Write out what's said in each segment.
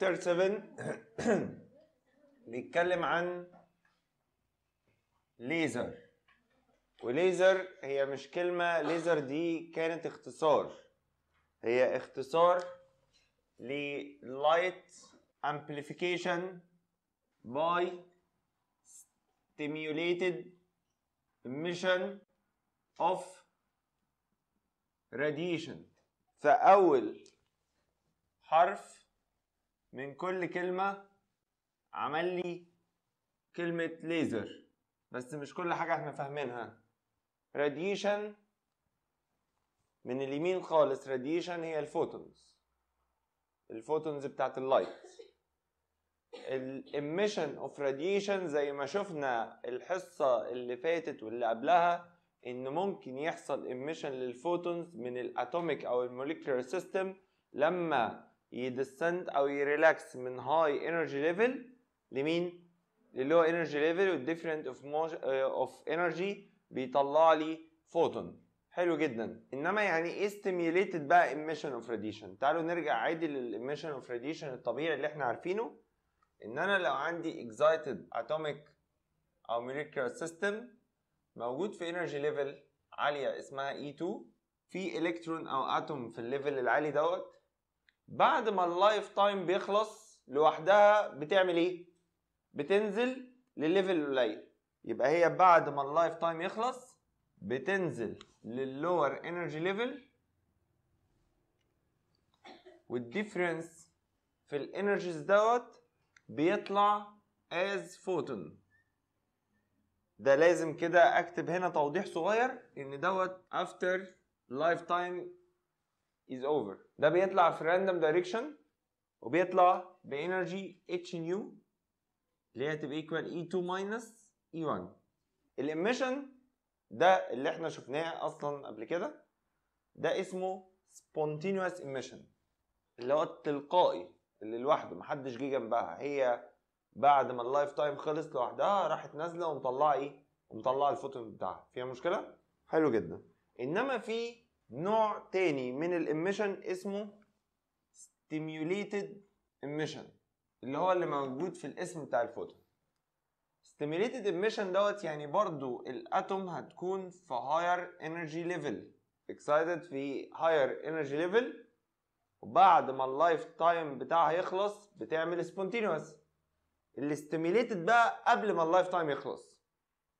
chapter 7 بيتكلم عن ليزر وليزر هي مش كلمة ليزر دي كانت اختصار هي اختصار ل light amplification by stimulated emission of radiation فأول حرف من كل كلمة عمل لي كلمة ليزر بس مش كل حاجة احنا فاهمينها راديشن من اليمين خالص راديشن هي الفوتونز الفوتونز بتاعت اللايت الاميشن اوف راديشن زي ما شفنا الحصة اللي فاتت واللي قبلها ان ممكن يحصل اميشن للفوتونز من الاتوميك او الموليكولار سيستم لما يدسند او يريلاكس من هاي انرجي ليفل لمين للو انرجي ليفل والديفرنت اوف اوف انرجي بيطلع لي فوتون حلو جدا انما يعني ايه ستيميوليتد بقى ايميشن اوف راديشن تعالوا نرجع عادي للايميشن اوف راديشن الطبيعي اللي احنا عارفينه ان انا لو عندي اكزايتد اتوميك او موليكيولار سيستم موجود في انرجي ليفل عاليه اسمها E2 في الكترون او اتوم في الليفل العالي دوت بعد ما اللايف تايم بيخلص لوحدها بتعمل ايه؟ بتنزل لليفل القليل يبقى هي بعد ما اللايف تايم يخلص بتنزل لللور انرجي ليفل والديفرنس في الانرجيز دوت بيطلع از فوتون ده لازم كده اكتب هنا توضيح صغير ان دوت افتر لايف تايم از اوفر ده بيطلع في راندوم دايركشن وبيطلع بانرجي اتش نيو اللي هي تبقى ايكوال اي 2 ماينس اي 1 الاميشن ده اللي احنا شفناه اصلا قبل كده ده اسمه spontaneous emission اللي هو التلقائي اللي لوحده محدش جه جنبها هي بعد ما اللايف تايم خلص لوحدها راحت نازله ومطلعه ايه؟ ومطلعه الفوتون بتاعها فيها مشكله؟ حلو جدا انما في نوع تاني من الاميشن اسمه stimulated emission اللي هو اللي موجود في الاسم بتاع الفوتون stimulated emission دوت يعني برضو الاتوم هتكون في higher energy level excited في higher energy level وبعد ما اللايف تايم بتاعها يخلص بتعمل spontaneous stimulated بقى قبل ما اللايف تايم يخلص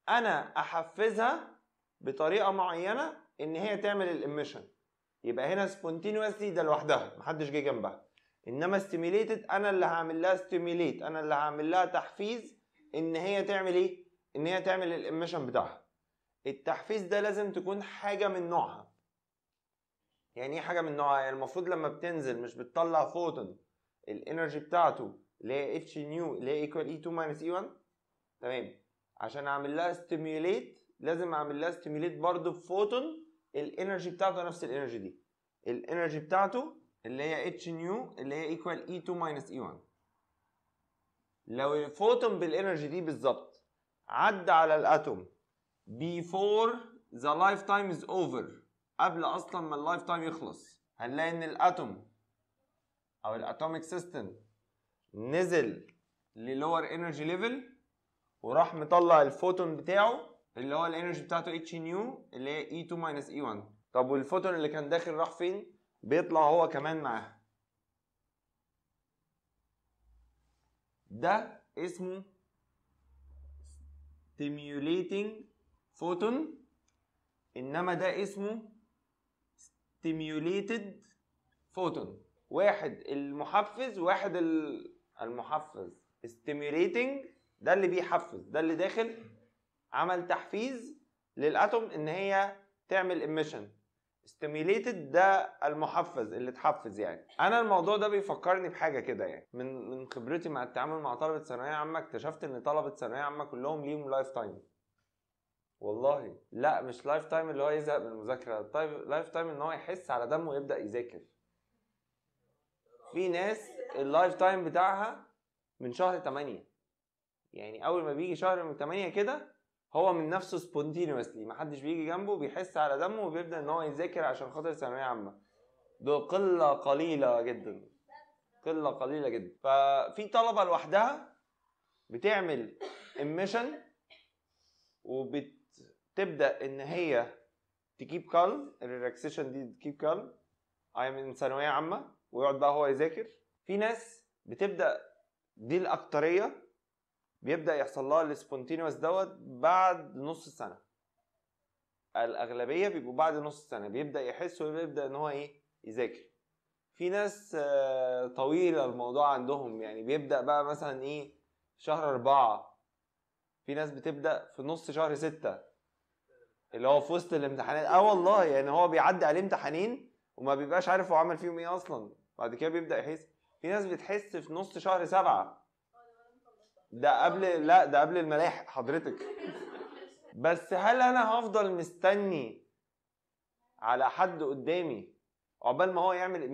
انا احفزها بطريقه معينه ان هي تعمل الاميشن يبقى هنا سبونتينوسلي ده لوحدها محدش جه جنبها انما ستيميليتد انا اللي هعمل لها ستيميليت انا اللي هعمل لها تحفيز ان هي تعمل ايه ان هي تعمل الاميشن بتاعها التحفيز ده لازم تكون حاجه من نوعها يعني ايه حاجه من نوعها يعني المفروض لما بتنزل مش بتطلع فوتون الانرجي بتاعته اللي هي اتش نيو اللي هي ايكوال اي 2 ماينس اي 1 تمام عشان اعمل لها ستيميليت لازم اعمل لها ستيميليت برضه بفوتون الانرجي بتاعته نفس الانرجي دي الانرجي بتاعته اللي هي اتش نيو اللي هي ايكوال اي 2 ماينس اي 1 لو الفوتون بالانرجي دي بالظبط عدى على الاتوم before the تايم is over قبل اصلا ما اللايف تايم يخلص هنلاقي ان الاتوم او الاتوميك سيستم نزل للور انرجي ليفل وراح مطلع الفوتون بتاعه اللي هو الانرجي بتاعته اتش نيو اللي هي اي 2 ماينس اي 1 طب والفوتون اللي كان داخل راح فين بيطلع هو كمان معاها ده اسمه stimulating photon انما ده اسمه stimulated photon واحد المحفز واحد المحفز stimulating ده اللي بيحفز ده اللي داخل عمل تحفيز للاتوم ان هي تعمل اميشن ستيميليتد ده المحفز اللي تحفز يعني انا الموضوع ده بيفكرني بحاجه كده يعني من من خبرتي مع التعامل مع طلبه ثانويه عامه اكتشفت ان طلبه ثانويه عامه كلهم ليهم لايف تايم والله لا مش لايف تايم اللي هو يزهق من المذاكره طيب لايف تايم ان هو يحس على دمه ويبدا يذاكر في ناس اللايف تايم بتاعها من شهر 8 يعني اول ما بيجي شهر من 8 كده هو من نفسه سبونتينيوسلي محدش بيجي جنبه بيحس على دمه وبيبدا ان هو يذاكر عشان خاطر ثانويه عامه دول قله قليله جدا قله قليله جدا ففي طلبه لوحدها بتعمل اميشن وبتبدا ان هي تكيب كالم الريلاكسيشن دي تكيب كالم اي من ثانويه عامه ويقعد بقى هو يذاكر في ناس بتبدا دي الاكتريه بيبدا يحصل لها السبونتينوس دوت بعد نص سنه الاغلبيه بيبقوا بعد نص سنه بيبدا يحس ويبدا ان هو ايه يذاكر في ناس آه، طويله الموضوع عندهم يعني بيبدا بقى مثلا ايه شهر أربعة في ناس بتبدا في نص شهر ستة اللي هو في وسط الامتحانات اه والله يعني هو بيعدي عليه امتحانين وما بيبقاش عارف هو عمل فيهم ايه اصلا بعد كده بيبدا يحس في ناس بتحس في نص شهر سبعة ده قبل لا ده قبل الملاحق حضرتك بس هل انا هفضل مستني على حد قدامي عقبال ما هو يعمل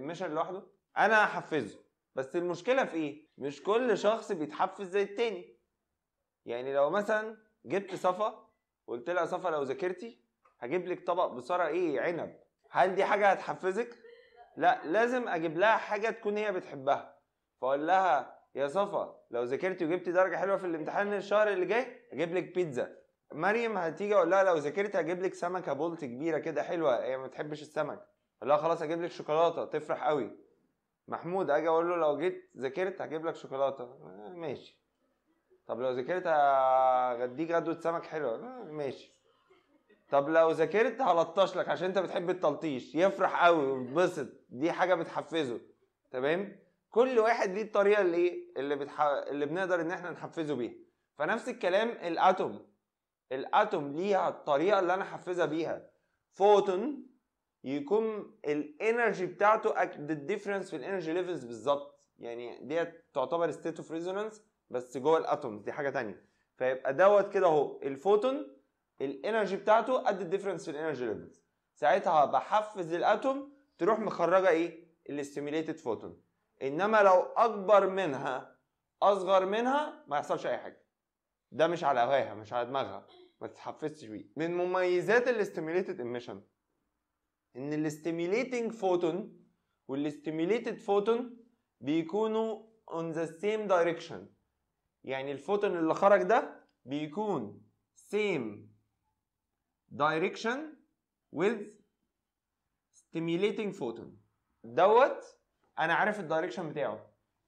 ميشن لوحده انا هحفزه بس المشكله في ايه مش كل شخص بيتحفز زي التاني يعني لو مثلا جبت صفا وقلت لها صفا لو ذاكرتي هجيب لك طبق بصرة ايه عنب هل دي حاجه هتحفزك لا لازم اجيب لها حاجه تكون هي بتحبها فاقول لها يا صفا لو ذاكرت وجبت درجه حلوه في الامتحان الشهر اللي جاي هجيب لك بيتزا مريم هتيجي اقول لها لو ذاكرت هجيب لك سمكه بولت كبيره كده حلوه هي ما بتحبش السمك اقول لها خلاص هجيب لك شوكولاته تفرح قوي محمود اجي اقول له لو جيت ذاكرت هجيب لك شوكولاته آه، ماشي طب لو ذاكرت هغديك غدوه سمك حلوه آه، ماشي طب لو ذاكرت هلطش لك عشان انت بتحب التلطيش يفرح قوي ويتبسط دي حاجه بتحفزه تمام كل واحد ليه الطريقه اللي إيه، اللي, بتح... اللي بنقدر ان احنا نحفزه بيها فنفس الكلام الاتوم الاتوم ليها الطريقه اللي انا احفزها بيها فوتون يكون الانرجي بتاعته الديفرنس في الانرجي ليفلز بالظبط يعني ديت تعتبر ستيت اوف ريزونانس بس جوه الاتومز دي حاجه تانية فيبقى دوت كده اهو الفوتون الانرجي بتاعته قد الديفرنس في الانرجي ليفلز ساعتها بحفز الاتوم تروح مخرجه ايه الاستيميليتد فوتون انما لو اكبر منها اصغر منها ما يحصلش اي حاجه ده مش على هواها مش على دماغها ما تتحفزش بيه من مميزات الاستيميليتد ايميشن ان الاستيميليتنج فوتون والاستيميليتد فوتون بيكونوا اون ذا سيم دايركشن يعني الفوتون اللي خرج ده بيكون سيم دايركشن with stimulating photon دوت انا عارف الدايركشن بتاعه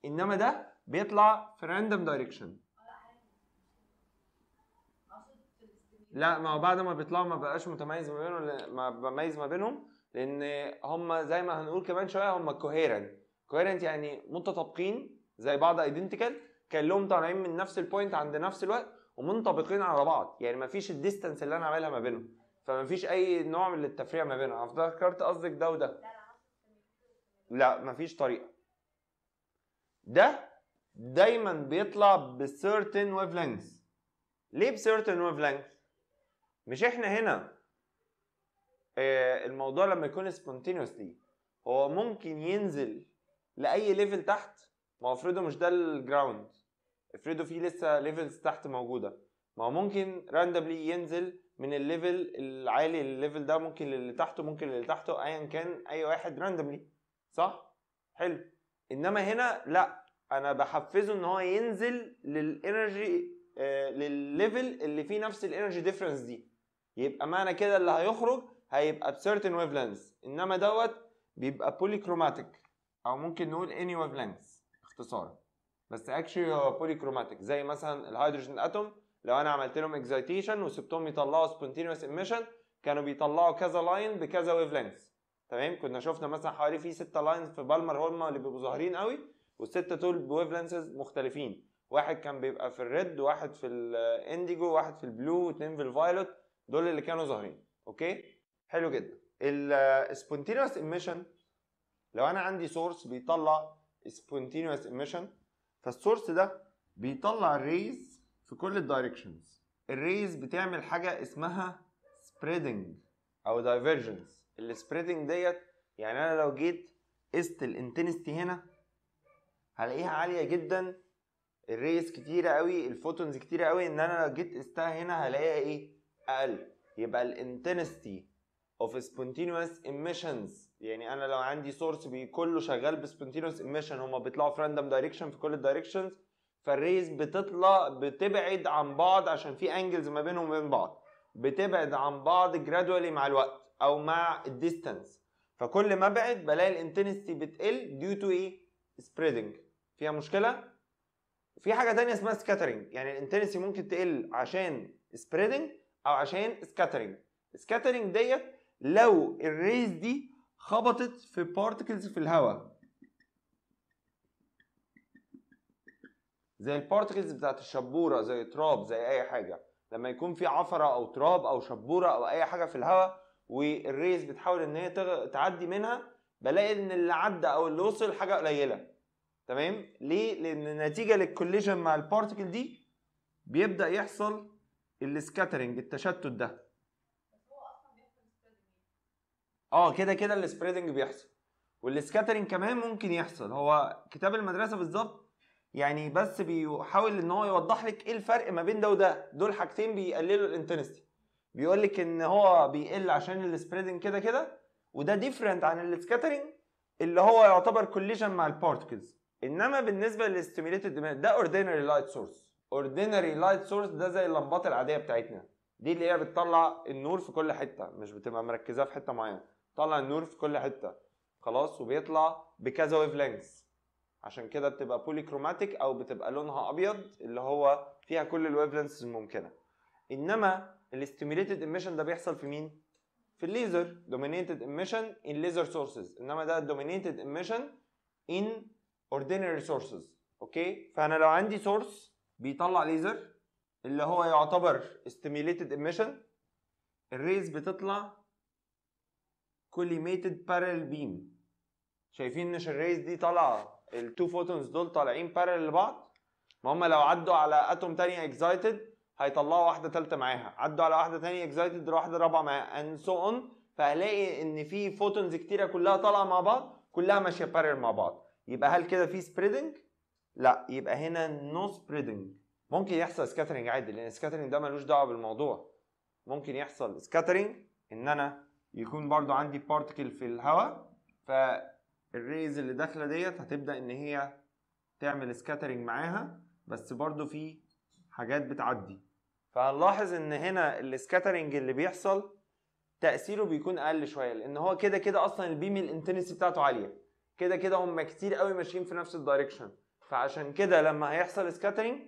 انما ده بيطلع في راندوم دايركشن لا ما هو بعد ما بيطلعوا ما بقاش متميز ما بينهم ما بميز ما بينهم لان هم زي ما هنقول كمان شويه هم كوهيرنت كوهيرنت يعني متطابقين زي بعض ايدنتيكال كلهم طالعين من نفس البوينت عند نفس الوقت ومنطبقين على بعض يعني ما فيش الديستانس اللي انا عاملها ما بينهم فما فيش اي نوع من التفريع ما بينهم انا افتكرت قصدك ده وده لا مفيش طريقه ده دايما بيطلع بسيرتن ويف لينث ليه بسيرتن ويف لينث مش احنا هنا آه، الموضوع لما يكون سبونتينوسلي هو ممكن ينزل لاي ليفل تحت ما هو افرضه مش ده الجراوند افرضه فيه لسه ليفلز تحت موجوده ما هو ممكن راندبلي ينزل من الليفل العالي الليفل ده ممكن للي تحته ممكن للي تحته ايا كان اي واحد راندبلي صح حلو انما هنا لا انا بحفزه ان هو ينزل للانرجي آه، للليفل اللي فيه نفس الانرجي ديفرنس دي يبقى معنى كده اللي هيخرج هيبقى بسيرتن ويف انما دوت بيبقى بوليكروماتيك او ممكن نقول اني ويف لينز اختصارا بس اكشلي هو بوليكروماتيك زي مثلا الهيدروجين اتوم لو انا عملت لهم اكزايتيشن وسبتهم يطلعوا سبونتينوس ايميشن كانوا بيطلعوا كذا لاين بكذا ويف لينز تمام كنا شفنا مثلا حوالي في ستة لاينز في بالمر هما اللي بيبقوا ظاهرين قوي والستة دول بويف لانسز مختلفين واحد كان بيبقى في الريد واحد في الانديجو واحد في البلو واثنين في الفايلوت دول اللي كانوا ظاهرين اوكي حلو جدا السبونتينوس ايميشن لو انا عندي سورس بيطلع سبونتينوس ايميشن فالسورس ده بيطلع الريز في كل الدايركشنز الريز بتعمل حاجه اسمها سبريدنج او دايفرجنس السبريدنج ديت يعني انا لو جيت قست الانتنستي هنا هلاقيها عاليه جدا الريس كتيره قوي الفوتونز كتيره قوي ان انا لو جيت قستها هنا هلاقيها ايه اقل يبقى الانتنستي اوف سبونتينوس اميشنز يعني انا لو عندي سورس كله شغال بسبونتينوس ايميشن هما بيطلعوا في راندوم دايركشن في كل الدايركشنز فالريز بتطلع بتبعد عن بعض عشان في انجلز ما بينهم وبين بعض بتبعد عن بعض جرادولي مع الوقت او مع الديستانس فكل ما ابعد بلاقي الانتنسيتي بتقل ديو تو ايه سبريدنج فيها مشكله في حاجه تانية اسمها سكاترينج يعني الانتنسيتي ممكن تقل عشان سبريدنج او عشان سكاترينج سكاترينج ديت لو الريز دي خبطت في بارتكلز في الهواء زي البارتكلز بتاعت الشبوره زي تراب زي اي حاجه لما يكون في عفره او تراب او شبوره او اي حاجه في الهواء والريس بتحاول ان هي تعدي منها بلاقي ان اللي عدى او اللي وصل حاجه قليله تمام ليه لان نتيجه للكوليجن مع البارتكل دي بيبدا يحصل السكاترنج التشتت ده اه كده كده السبريدنج بيحصل والسكاترنج كمان ممكن يحصل هو كتاب المدرسه بالظبط يعني بس بيحاول ان هو يوضح لك ايه الفرق ما بين ده وده دول حاجتين بيقللوا الانتنستي بيقول لك ان هو بيقل عشان السبريدنج كده كده وده ديفرنت عن السكاترنج اللي هو يعتبر كوليجن مع البارتكلز انما بالنسبه للاستيميليتد ديماند ده اوردينري لايت سورس اوردينري لايت سورس ده زي اللمبات العاديه بتاعتنا دي اللي هي بتطلع النور في كل حته مش بتبقى مركزه في حته معينه بتطلع النور في كل حته خلاص وبيطلع بكذا ويف لينكس عشان كده بتبقى بوليكروماتيك او بتبقى لونها ابيض اللي هو فيها كل الويف لينكس الممكنه انما الاستيميليتد ايميشن ده بيحصل في مين؟ في الليزر دومينيتد ايميشن ان ليزر سورسز انما ده دومينيتد ايميشن ان اوردينري سورسز اوكي فانا لو عندي سورس بيطلع ليزر اللي هو يعتبر استيميليتد ايميشن الريز بتطلع كوليميتد بارل بيم شايفين مش الريز دي طالعه التو فوتونز دول طالعين بارل لبعض ما هم لو عدوا على اتوم تاني excited هيطلعوا واحده تالتة معاها عدوا على واحده تانية اكسايتد واحده رابعه معاها اند سو اون فهلاقي ان في فوتونز كتيره كلها طالعه مع بعض كلها ماشيه بارير مع بعض يبقى هل كده في سبريدنج لا يبقى هنا نو سبريدنج ممكن يحصل سكاترنج عادي لان السكاترنج ده ملوش دعوه بالموضوع ممكن يحصل سكاترنج ان انا يكون برضو عندي بارتكل في الهواء فالريز اللي داخله ديت هتبدا ان هي تعمل سكاترنج معاها بس برضو في حاجات بتعدي فهنلاحظ ان هنا السكاترنج اللي بيحصل تاثيره بيكون اقل شويه لان هو كده كده اصلا البيم الانتنسي بتاعته عاليه كده كده هم كتير قوي ماشيين في نفس الدايركشن فعشان كده لما هيحصل سكاترنج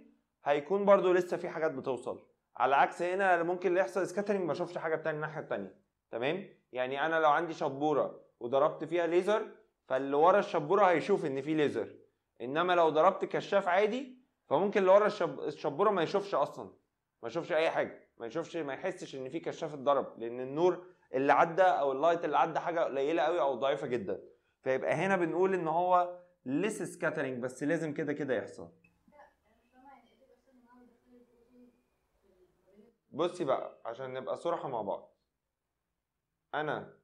هيكون برضو لسه في حاجات بتوصل على عكس هنا ممكن اللي يحصل سكاترنج ما اشوفش حاجه بتاعت الناحيه الثانيه تمام يعني انا لو عندي شبوره وضربت فيها ليزر فاللي ورا الشبوره هيشوف ان في ليزر انما لو ضربت كشاف عادي فممكن اللي ورا الشبوره ما يشوفش اصلا ما يشوفش اي حاجه ما يشوفش ما يحسش ان في كشاف اتضرب لان النور اللي عدى او اللايت اللي عدى حاجه قليله قوي او ضعيفه جدا فيبقى هنا بنقول ان هو ليس سكاترنج بس لازم كده كده يحصل بصي بقى عشان نبقى صراحة مع بعض انا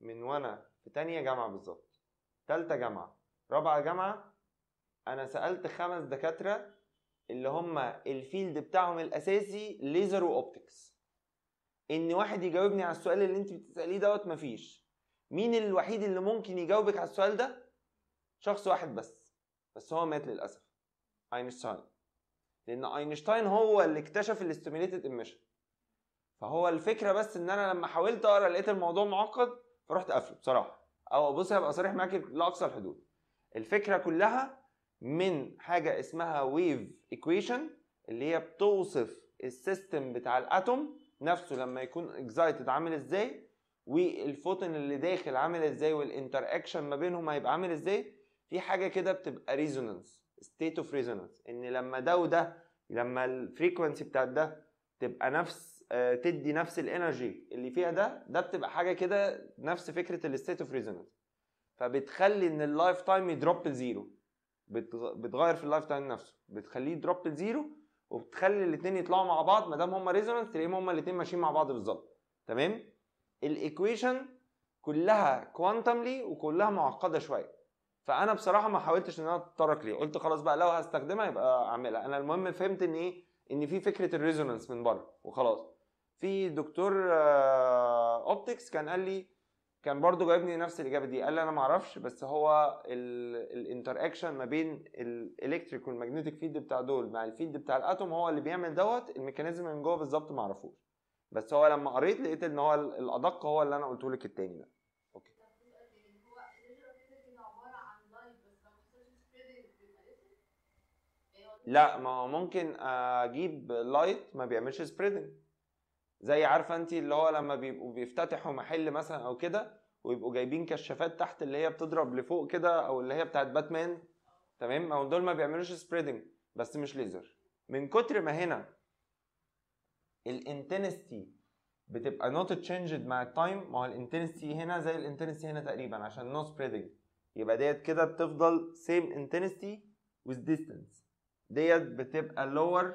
من وانا في تانية جامعة بالظبط تالتة جامعة رابعة جامعة انا سألت خمس دكاترة اللي هم الفيلد بتاعهم الاساسي ليزر واوبتكس ان واحد يجاوبني على السؤال اللي انت بتساليه دوت مفيش مين الوحيد اللي ممكن يجاوبك على السؤال ده شخص واحد بس بس هو مات للاسف اينشتاين لان اينشتاين هو اللي اكتشف الاستيميليتد اميشن فهو الفكره بس ان انا لما حاولت اقرا لقيت الموضوع معقد فرحت قافله بصراحه او بص هبقى صريح معاك لاقصى الحدود الفكره كلها من حاجه اسمها ويف ايكويشن اللي هي بتوصف السيستم بتاع الاتوم نفسه لما يكون اكزايتد عامل ازاي والفوتون اللي داخل عامل ازاي والانتر اكشن ما بينهم هيبقى عامل ازاي في حاجه كده بتبقى ريزونانس ستيت اوف ريزونانس ان لما ده وده لما الفريكونسي بتاعت ده تبقى نفس آه، تدي نفس الانرجي اللي فيها ده ده بتبقى حاجه كده نفس فكره الستيت اوف ريزونانس فبتخلي ان اللايف تايم يدروب لزيرو بتغير في اللايف تايم نفسه بتخليه دروب لزيرو وبتخلي الاثنين يطلعوا مع بعض ما دام هما ريزونانس تلاقيهم هما الاثنين ماشيين مع بعض بالظبط تمام الايكويشن كلها كوانتملي وكلها معقده شويه فانا بصراحه ما حاولتش ان انا اتطرق ليه قلت خلاص بقى لو هستخدمها يبقى اعملها انا المهم فهمت ان ايه ان في فكره الريزونانس من بره وخلاص في دكتور اوبتكس آه، كان قال لي كان برضو جايبني نفس الاجابه دي قال لي انا ما اعرفش بس هو الانتر اكشن ما بين الالكتريك والماجنتيك فيلد بتاع دول مع الفيلد بتاع الاتوم هو اللي بيعمل دوت الميكانيزم من جوه بالظبط ما اعرفوش بس هو لما قريت لقيت ان هو الادق هو اللي انا قلته لك التاني ده اوكي لا ما هو ممكن اجيب لايت ما بيعملش سبريدنج زي عارفه انت اللي هو لما بيبقوا بيفتتحوا محل مثلا او كده ويبقوا جايبين كشافات تحت اللي هي بتضرب لفوق كده او اللي هي بتاعت باتمان تمام او دول ما بيعملوش سبريدنج بس مش ليزر من كتر ما هنا الانتنستي بتبقى نوت تشينجد مع التايم ما هو الانتنستي هنا زي الانتنستي هنا تقريبا عشان نو سبريدنج يبقى ديت كده بتفضل سيم انتنستي وذ ديستنس ديت بتبقى لور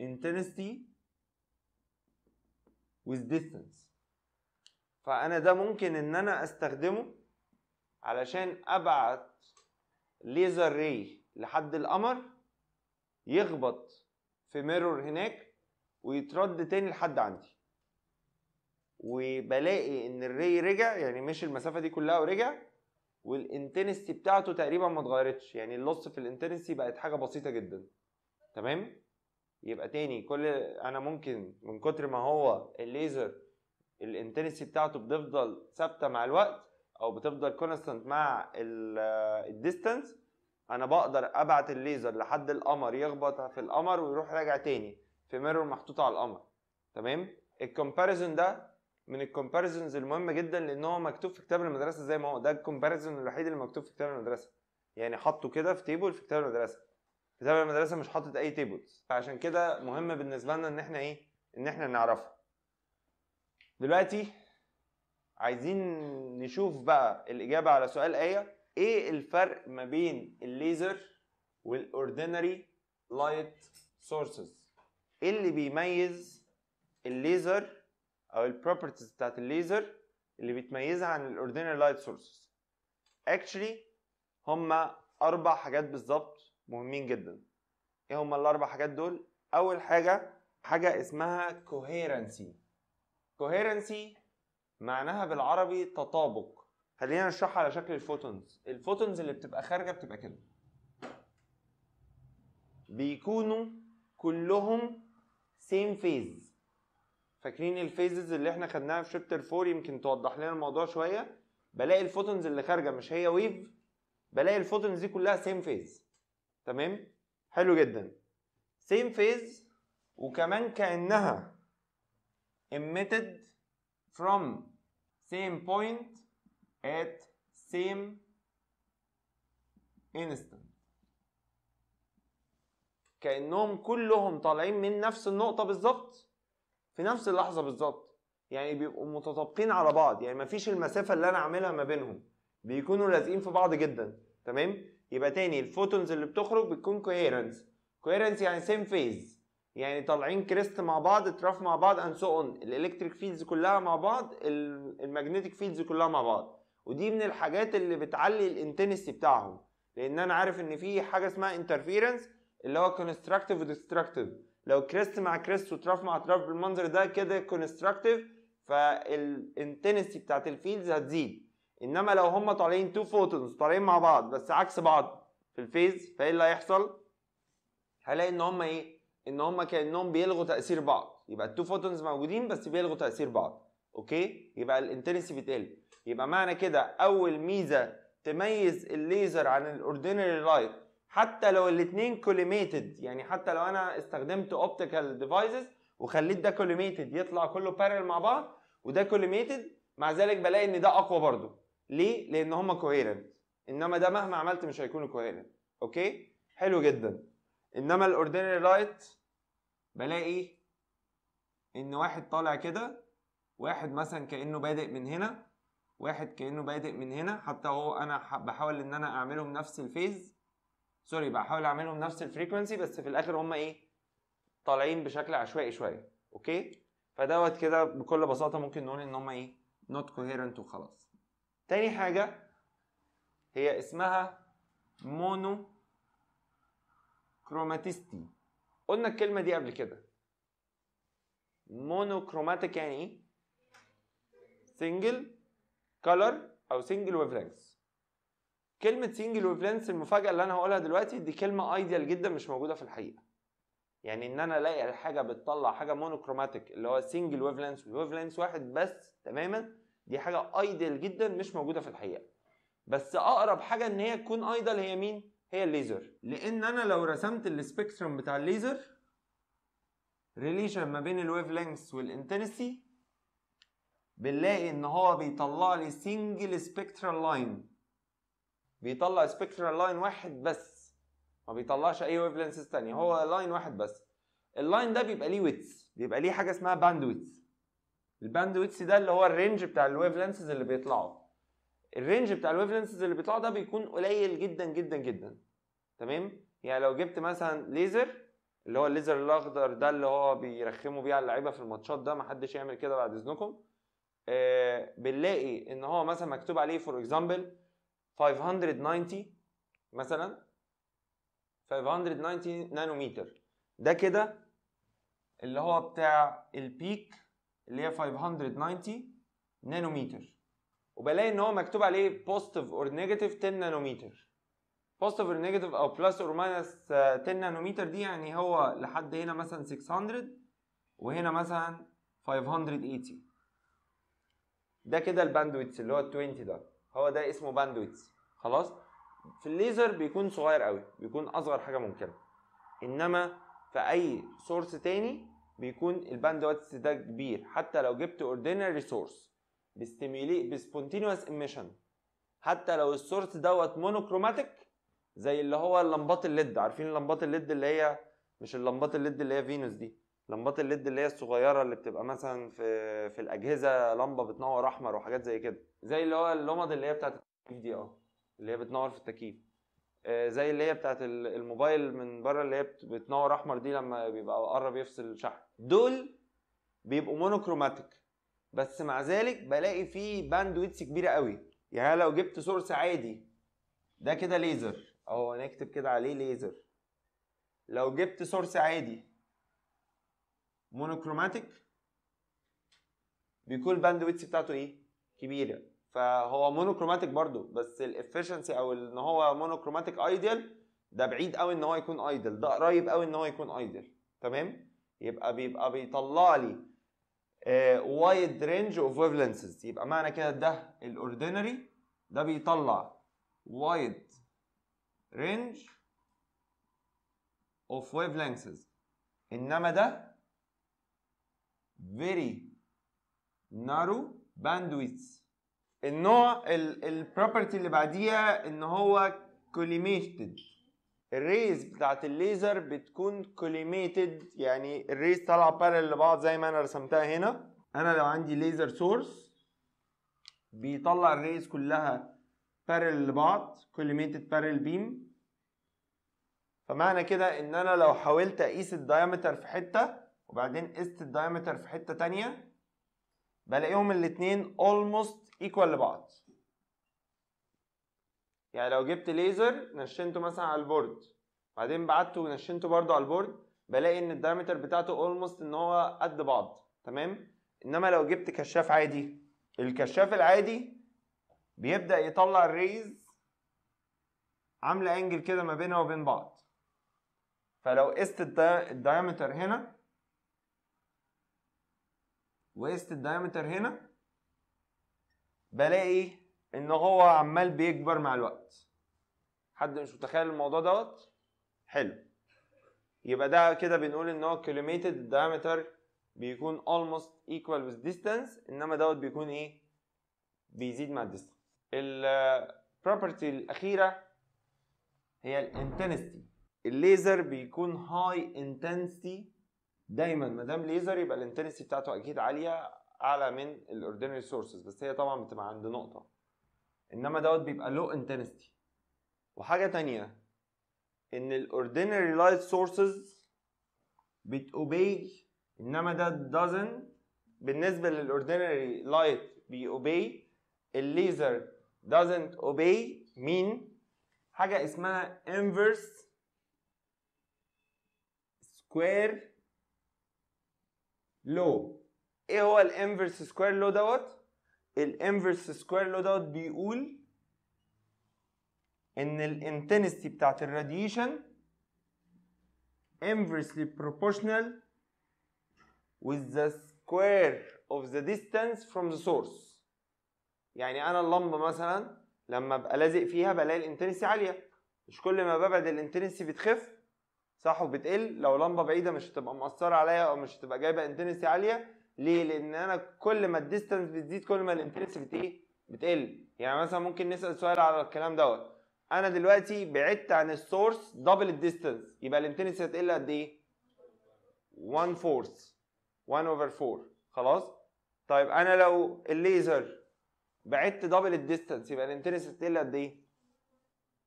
انتنستي with distance فانا ده ممكن ان انا استخدمه علشان ابعت ليزر ري لحد القمر يخبط في ميرور هناك ويترد تاني لحد عندي وبلاقي ان الري رجع يعني مشي المسافه دي كلها ورجع والانتنستي بتاعته تقريبا ما اتغيرتش يعني اللص في الانتنستي بقت حاجه بسيطه جدا تمام يبقى تاني كل انا ممكن من كتر ما هو الليزر الانتنسي بتاعته بتفضل ثابته مع الوقت او بتفضل كونستانت مع الديستانس آه، انا بقدر ابعت الليزر لحد القمر يخبط في القمر ويروح راجع تاني في ميرور محطوطه على القمر تمام الكومباريزون ده من الكومباريزونز المهمه جدا لان هو مكتوب في كتاب المدرسه زي ما هو ده الكومباريزون الوحيد اللي مكتوب في كتاب المدرسه يعني حطه كده في تيبل في كتاب المدرسه كتاب المدرسه مش حاطط اي تيبلز فعشان كده مهم بالنسبه لنا ان احنا ايه ان احنا نعرفه دلوقتي عايزين نشوف بقى الاجابه على سؤال ايه ايه الفرق ما بين الليزر والاوردينري لايت سورسز ايه اللي بيميز الليزر او البروبرتيز بتاعت الليزر اللي بتميزها عن الاوردينري لايت سورسز اكشلي هما اربع حاجات بالظبط مهمين جدا ايه هما الاربع حاجات دول اول حاجه حاجه اسمها كوهيرنسي كوهيرنسي معناها بالعربي تطابق خلينا نشرحها على شكل الفوتونز الفوتونز اللي بتبقى خارجه بتبقى كده بيكونوا كلهم سيم فيز فاكرين الفيزز اللي احنا خدناها في شابتر 4 يمكن توضح لنا الموضوع شويه بلاقي الفوتونز اللي خارجه مش هي ويف بلاقي الفوتونز دي كلها سيم فيز تمام حلو جدا سيم فيز وكمان كانها emitted from same point at same instant كانهم كلهم طالعين من نفس النقطه بالظبط في نفس اللحظه بالظبط يعني بيبقوا متطابقين على بعض يعني مفيش المسافه اللي انا عاملها ما بينهم بيكونوا لازقين في بعض جدا تمام يبقى تاني الفوتونز اللي بتخرج بتكون كوهيرنس كوهيرنس يعني سيم فيز يعني طالعين كريست مع بعض اطراف مع بعض اند سو اون الالكتريك فيلدز كلها مع بعض الماجنتيك فيلدز كلها مع بعض ودي من الحاجات اللي بتعلي الانتنسي بتاعهم لان انا عارف ان في حاجه اسمها انترفيرنس اللي هو كونستراكتيف وديستراكتيف لو كريست مع كريست وتراف مع تراف بالمنظر ده كده كونستراكتيف فالانتنسي بتاعت الفيلدز هتزيد انما لو هما طالعين تو فوتونز طالعين مع بعض بس عكس بعض في الفيز فايه اللي هيحصل هلاقي ان هما ايه ان هما كانهم بيلغوا تاثير بعض يبقى التو فوتونز موجودين بس بيلغوا تاثير بعض اوكي يبقى الانتنسي بتقل يبقى معنى كده اول ميزه تميز الليزر عن الاوردينري لايت حتى لو الاثنين كوليميتد يعني حتى لو انا استخدمت اوبتيكال ديفايسز وخليت ده كوليميتد يطلع كله بارل مع بعض وده كوليميتد مع ذلك بلاقي ان ده اقوى برضه ليه؟ لان هما كوهيرنت انما ده مهما عملت مش هيكون كوهيرنت اوكي؟ حلو جدا انما الاوردينري لايت بلاقي ان واحد طالع كده واحد مثلا كانه بادئ من هنا واحد كانه بادئ من هنا حتى هو انا بحاول ان انا اعملهم نفس الفيز سوري بحاول اعملهم نفس الفريكونسي بس في الاخر هم ايه طالعين بشكل عشوائي شويه اوكي فدوت كده بكل بساطه ممكن نقول ان هم ايه نوت كوهيرنت وخلاص تاني حاجة هي اسمها مونو كروماتيستي قلنا الكلمة دي قبل كده مونو كروماتيك يعني سنجل إيه؟ كولر او سنجل ويف لينث كلمة سنجل ويف لينث المفاجأة اللي انا هقولها دلوقتي دي كلمة ايديال جدا مش موجودة في الحقيقة يعني ان انا الاقي الحاجة بتطلع حاجة مونو كروماتيك اللي هو سنجل ويف لينث ويف لينث واحد بس تماما دي حاجه ايدل جدا مش موجوده في الحقيقه بس اقرب حاجه ان هي تكون ايدل هي مين هي الليزر لان انا لو رسمت السبيكتروم بتاع الليزر ريليشن ما بين الويف لينكس والانتنسي بنلاقي ان هو بيطلع لي سنجل سبيكترال لاين بيطلع سبيكترال لاين واحد بس ما بيطلعش اي ويف لينكس تانية هو لاين واحد بس اللاين ده بيبقى ليه ويتس بيبقى ليه حاجه اسمها باند ويتس الباندويتس ده اللي هو الرينج بتاع الويف لانسز اللي بيطلعوا الرينج بتاع الويف لانسز اللي بيطلعوا ده بيكون قليل جدا جدا جدا تمام يعني لو جبت مثلا ليزر اللي هو الليزر الاخضر ده اللي هو بيرخموا بيه على اللعيبه في الماتشات ده محدش يعمل كده بعد اذنكم آه بنلاقي ان هو مثلا مكتوب عليه فور اكزامبل 590 مثلا 590 نانومتر ده كده اللي هو بتاع البيك اللي هي 590 نانومتر وبلاقي ان هو مكتوب عليه بوزيتيف اور نيجاتيف 10 نانومتر بوزيتيف اور نيجاتيف او بلس اور ماينس 10 نانومتر دي يعني هو لحد هنا مثلا 600 وهنا مثلا 580 ده كده الباندويتس اللي هو ال 20 ده هو ده اسمه باندويتس خلاص في الليزر بيكون صغير قوي بيكون اصغر حاجه ممكنه انما في اي سورس تاني بيكون الباند دوت ده كبير حتى لو جبت اوردينري سورس بستيميلي بسبونتينوس اميشن حتى لو السورس دوت مونوكروماتيك زي اللي هو اللمبات الليد عارفين لمبات الليد اللي هي مش اللمبات الليد اللي هي فينوس دي لمبات الليد اللي هي الصغيره اللي بتبقى مثلا في في الاجهزه لمبه بتنور احمر وحاجات زي كده زي اللي هو اللمض اللي هي بتاعت التكييف دي اه اللي هي بتنور في التكييف آه، زي اللي هي بتاعت الموبايل من بره اللي هي بتنور احمر دي لما بيبقى قرب يفصل الشحن دول بيبقوا مونوكروماتيك بس مع ذلك بلاقي فيه باندويتس كبيره قوي يعني لو جبت سورس عادي ده كده ليزر اهو نكتب كده عليه ليزر لو جبت سورس عادي مونوكروماتيك بيكون الباندويتس بتاعته ايه كبيره فهو مونوكروماتيك برضو بس الافشنسي او ان هو مونوكروماتيك ايديال ده بعيد قوي ان هو يكون ايدل ده قريب قوي ان هو يكون ايدل تمام يبقى بيبقى بيطلع لي وايد رينج اوف ويفلنسز يبقى معنى كده ده الاوردينري ده بيطلع وايد رينج اوف ويفلنسز انما ده فيري نارو bandwidth النوع البروبرتي اللي بعديها ان هو كوليميتد الريز بتاعت الليزر بتكون كوليميتد يعني الريز طالعه بارل لبعض زي ما انا رسمتها هنا انا لو عندي ليزر سورس بيطلع الريز كلها بارل لبعض كوليميتد بارل بيم فمعنى كده ان انا لو حاولت اقيس الدايمتر في حته وبعدين قست الدايمتر في حته تانية بلاقيهم الاتنين almost ايكوال لبعض يعني لو جبت ليزر نشنته مثلا على البورد بعدين بعته ونشنته برضه على البورد بلاقي ان الدايمتر بتاعته اولموست ان هو قد بعض تمام انما لو جبت كشاف عادي الكشاف العادي بيبدا يطلع الريز عامله انجل كده ما بينها وبين بعض فلو قست الدايمتر هنا وقست الدايمتر هنا بلاقي ان هو عمال بيكبر مع الوقت حد مش متخيل الموضوع دوت حلو يبقى ده كده بنقول ان هو كيلومتر diameter بيكون almost equal with distance انما دوت بيكون ايه بيزيد مع الديستانس البروبرتي الاخيره هي الانتنسيتي الليزر بيكون هاي انتنسيتي دايما ما دام ليزر يبقى الانتنسيتي بتاعته اكيد عاليه اعلى من الاوردينري سورسز بس هي طبعا بتبقى عند نقطه انما دوت بيبقى لو انتنستي وحاجه تانية ان الاوردينري لايت سورسز بتوبي انما ده دازن بالنسبه للاوردينري لايت بيوبي الليزر doesn't obey مين حاجه اسمها inverse square law ايه هو الانفرس سكوير لو دوت الانفرس سكوير لو دوت بيقول ان الانتنسيتي بتاعت الراديشن inversely proportional with the square of the distance from the source يعني انا اللمبه مثلا لما ابقى لازق فيها بلاقي الانتنسي عاليه مش كل ما ببعد الانتنسي بتخف صح وبتقل لو لمبه بعيده مش هتبقى مأثره عليا او مش هتبقى جايبه انتنسي عاليه ليه؟ لان انا كل ما الديستانس بتزيد كل ما الانتنسيتي ايه؟ بتقل يعني مثلا ممكن نسال سؤال على الكلام دوت انا دلوقتي بعدت عن السورس دبل الديستانس يبقى الانتنسيتي هتقل قد ايه؟ 1 فورث 1 اوفر 4 خلاص؟ طيب انا لو الليزر بعدت دبل الديستانس يبقى الانتنسيتي هتقل قد ايه؟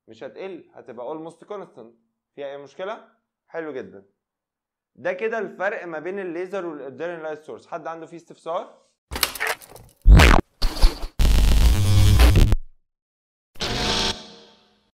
مش هتقل هتبقى اولموست كونستنت فيها اي مشكله؟ حلو جدا ده كده الفرق ما بين الليزر والاودرنال لايت سورس حد عنده فيه استفسار